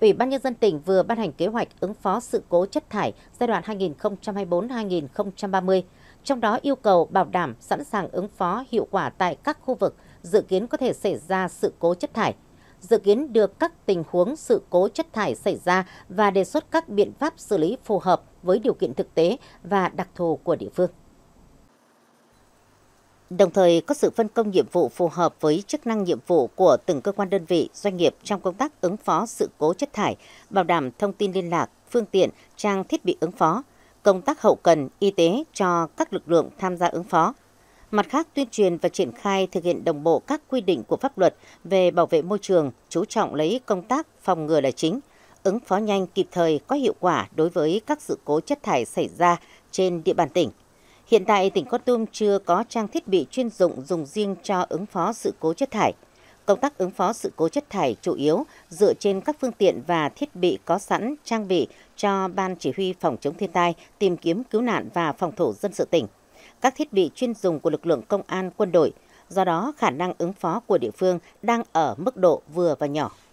Ủy ban Nhân dân tỉnh vừa ban hành kế hoạch ứng phó sự cố chất thải giai đoạn 2024-2030, trong đó yêu cầu bảo đảm sẵn sàng ứng phó hiệu quả tại các khu vực dự kiến có thể xảy ra sự cố chất thải, dự kiến được các tình huống sự cố chất thải xảy ra và đề xuất các biện pháp xử lý phù hợp với điều kiện thực tế và đặc thù của địa phương đồng thời có sự phân công nhiệm vụ phù hợp với chức năng nhiệm vụ của từng cơ quan đơn vị, doanh nghiệp trong công tác ứng phó sự cố chất thải, bảo đảm thông tin liên lạc, phương tiện, trang thiết bị ứng phó, công tác hậu cần, y tế cho các lực lượng tham gia ứng phó. Mặt khác, tuyên truyền và triển khai thực hiện đồng bộ các quy định của pháp luật về bảo vệ môi trường, chú trọng lấy công tác phòng ngừa là chính, ứng phó nhanh kịp thời có hiệu quả đối với các sự cố chất thải xảy ra trên địa bàn tỉnh. Hiện tại tỉnh Con Tum chưa có trang thiết bị chuyên dụng dùng riêng cho ứng phó sự cố chất thải. Công tác ứng phó sự cố chất thải chủ yếu dựa trên các phương tiện và thiết bị có sẵn trang bị cho Ban Chỉ huy Phòng chống thiên tai, tìm kiếm cứu nạn và phòng thủ dân sự tỉnh. Các thiết bị chuyên dùng của lực lượng công an, quân đội, do đó khả năng ứng phó của địa phương đang ở mức độ vừa và nhỏ.